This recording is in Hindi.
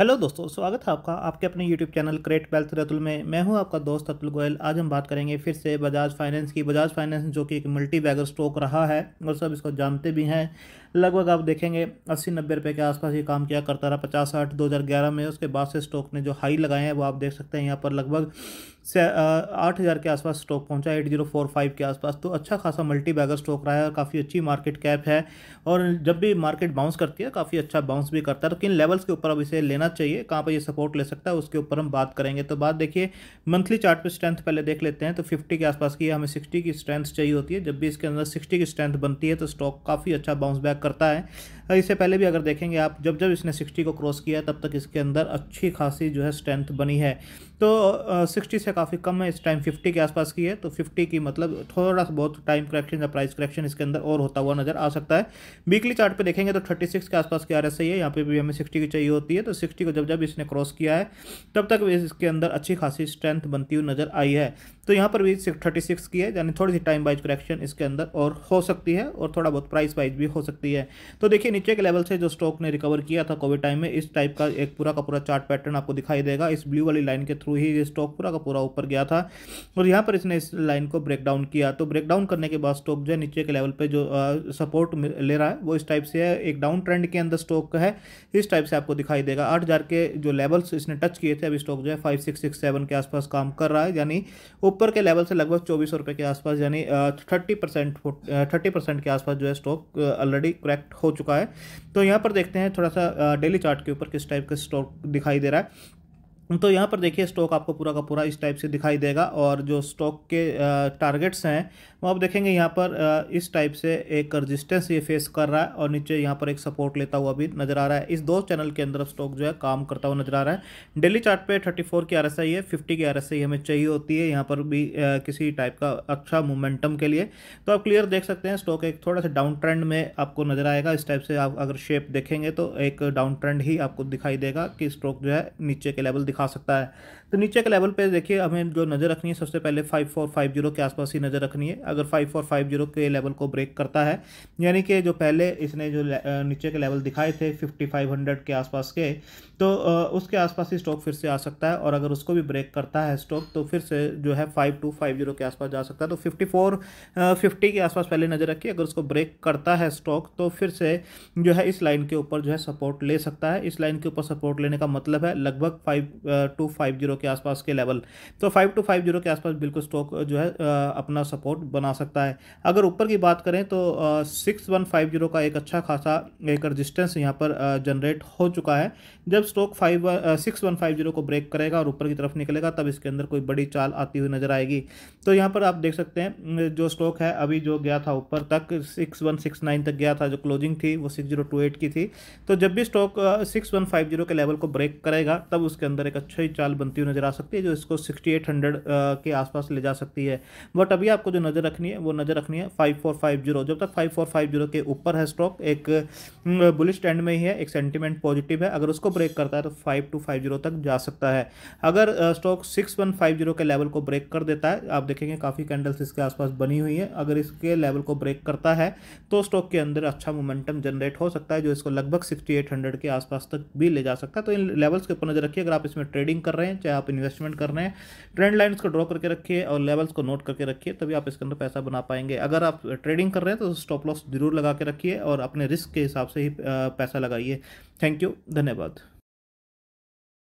हेलो दोस्तों स्वागत है आपका आपके अपने YouTube channel create wealth Ratul में मैं हूं आपका दोस्त अतुल गोयल आज हम बात करेंगे फिर से बजाज फाइनेंस की बजाज फाइनेंस जो कि एक मल्टी बैगर स्टॉक रहा है और सब इसको जानते भी हैं लगभग आप देखेंगे अस्सी नब्बे रुपये के आसपास ये काम किया करता रहा पचास साठ दो में उसके बाद से स्टॉक ने जो हाई लगाए हैं वो आप देख सकते हैं यहाँ पर लगभग से आठ हज़ार के आसपास स्टॉक पहुंचा एट जीरो फोर फाइव के आसपास तो अच्छा खासा मल्टी बैगर स्टॉक रहा है और काफ़ी अच्छी मार्केट कैप है और जब भी मार्केट बाउंस करती है काफ़ी अच्छा बाउंस भी करता है तो किन लेवल्स के ऊपर अब इसे लेना चाहिए कहाँ पर ये सपोर्ट ले सकता है उसके ऊपर हम बात करेंगे तो बात देखिए मंथली चार्ट पर स्ट्रेंथ पहले देख लेते हैं तो फिफ्टी के आसपास की हमें सिक्सटी की स्ट्रेंथ चाहिए होती है जब भी इसके अंदर सिक्सटी की स्ट्रेंथ बनती है तो स्टॉक काफ़ी अच्छा बाउंस बैक करता है इससे पहले भी अगर देखेंगे आप जब जब इसने सिक्सटी को क्रॉस किया तब तक इसके अंदर अच्छी खासी जो है स्ट्रेंथ बनी है तो सिक्सटी से काफ़ी कम है इस टाइम फिफ्टी के आसपास की है तो फिफ्टी की मतलब थोड़ा सा बहुत टाइम करेक्शन या प्राइस करेक्शन इसके अंदर और होता हुआ नजर आ सकता है वीकली चार्ट पे देखेंगे तो थर्टी सिक्स के आसपास की आर एस है यहाँ पे भी हमें सिक्सटी की चाहिए होती है तो सिक्सटी को जब जब इसने क्रॉस किया है तब तक इसके अंदर अच्छी खासी स्ट्रेंथ बनती हुई नजर आई है तो यहाँ पर भी सिक्स थर्टी सिक्स की है यानी थोड़ी सी टाइम वाइज करेक्शन इसके अंदर और हो सकती है और थोड़ा बहुत प्राइस वाइज भी हो सकती है तो देखिए नीचे के लेवल से जो स्टॉक ने रिकवर किया था कोविड टाइम में इस टाइप का एक पूरा का पूरा चार्ट पैटर्न आपको दिखाई देगा इस ब्लू वाली लाइन के थ्रू ही ये स्टॉक पूरा का पूरा ऊपर गया था और यहाँ पर इसने इस लाइन को ब्रेक डाउन किया तो ब्रेक डाउन करने के बाद स्टॉक जो है नीचे के लेवल पर जो सपोर्ट ले रहा है वो इस टाइप से है एक डाउन ट्रेंड के अंदर स्टॉक है इस टाइप से आपको दिखाई देगा आठ के जो लेवल्स इसने टच किए थे अभी स्टॉक जो है फाइव सिक्स सिक्स सेवन के आसपास काम कर रहा है यानी ऊपर के लेवल से लगभग चौबीस रुपये के आसपास यानी थर्टी परसेंट थर्टी परसेंट के आसपास जो है स्टॉक ऑलरेडी क्रैक्ट हो चुका है तो यहाँ पर देखते हैं थोड़ा सा डेली चार्ट के ऊपर किस टाइप का स्टॉक दिखाई दे रहा है तो यहाँ पर देखिए स्टॉक आपको पूरा का पूरा इस टाइप से दिखाई देगा और जो स्टॉक के टारगेट्स हैं वो आप देखेंगे यहाँ पर इस टाइप से एक रजिस्टेंस ये फेस कर रहा है और नीचे यहाँ पर एक सपोर्ट लेता हुआ भी नजर आ रहा है इस दो चैनल के अंदर स्टॉक जो है काम करता हुआ नजर आ रहा है डेली चार्ट पे थर्टी फोर की आर एस आई है फिफ्टी की आर एस आई हमें चाहिए होती है यहाँ पर भी किसी टाइप का अच्छा मोमेंटम के लिए तो आप क्लियर देख सकते हैं स्टॉक एक थोड़ा सा डाउन ट्रेंड में आपको नजर आएगा इस टाइप से आप अगर शेप देखेंगे तो एक डाउन ट्रेंड ही आपको दिखाई देगा कि स्टॉक जो है नीचे के लेवल दिखा दिखा सकता है तो नीचे के लेवल पे देखिए हमें जो नज़र रखनी है सबसे पहले फाइव फोर फाइव जीरो के आसपास ही नज़र रखनी है अगर फाइव फोर फाइव जीरो के लेवल को ब्रेक करता है यानी कि जो पहले इसने जो नीचे के लेवल दिखाए थे फिफ्टी फाइव हंड्रेड के आसपास के तो उसके आसपास ही स्टॉक फिर से आ सकता है और अगर उसको भी ब्रेक करता है स्टॉक तो फिर से जो है फाइव टू फाइव जीरो के आसपास जा सकता है तो फिफ्टी फोर फिफ्टी के आसपास पहले नज़र रखिए अगर उसको ब्रेक करता है स्टॉक तो फिर से जो है इस लाइन के ऊपर जो है सपोर्ट ले सकता है इस लाइन के ऊपर सपोर्ट लेने का मतलब है लगभग फाइव टू फाइव जीरो के आसपास के लेवल तो फाइव टू फाइव जीरो के आसपास बिल्कुल स्टॉक जो है अपना सपोर्ट बना सकता है अगर ऊपर की बात करें तो सिक्स वन फाइव जीरो का एक अच्छा खासा एक रजिस्टेंस यहाँ पर जनरेट हो चुका है जब stock five six one five zero को ब्रेक करेगा और ऊपर की तरफ निकलेगा तब इसके अंदर कोई बड़ी चाल आती हुई नजर आएगी तो यहाँ पर आप देख सकते हैं जो स्टॉक है अभी जो गया था ऊपर तक सिक्स वन सिक्स नाइन तक गया था जो क्लोजिंग थी वो सिक्स जीरो टू एट की थी तो जब भी stock six one five zero के लेवल को ब्रेक करेगा तब उसके अंदर एक अच्छी चाल बनती हुई नज़र आ सकती है जो इसको सिक्सटी एट हंड्रेड के आसपास ले जा सकती है बट अभी आपको जो नज़र रखनी है वो नज़र रखनी है फाइव फोर फाइव जीरो जब तक फाइव फोर फाइव जीरो के ऊपर है स्टॉक एक बुलिश स्टैंड में ही है एक सेंटिमेंट पॉजिटिव है अगर उसको ब्रेक करता है तो फाइव टू फाइव जीरो तक जा सकता है अगर stock six one five zero के लेवल को ब्रेक कर देता है आप देखेंगे काफ़ी कैंडल्स इसके आसपास बनी हुई है अगर इसके लेवल को ब्रेक करता है तो स्टॉक के अंदर अच्छा मोमेंटम जनरेट हो सकता है जो इसको लगभग सिक्सटी एट हंड्रेड के आसपास तक भी ले जा सकता है तो इन लेवल्स के ऊपर नजर रखिए अगर आप इसमें ट्रेडिंग कर रहे हैं चाहे आप इन्वेस्टमेंट कर रहे हैं ट्रेंड लाइन्स को ड्रॉ करके रखिए और लेवल्स को नोट करके रखिए तभी आप इसके अंदर पैसा बना पाएंगे अगर आप ट्रेडिंग कर रहे हैं तो स्टॉप लॉस जरूर लगा के रखिए और अपने रिस्क के हिसाब से ही पैसा लगाइए थैंक यू धन्यवाद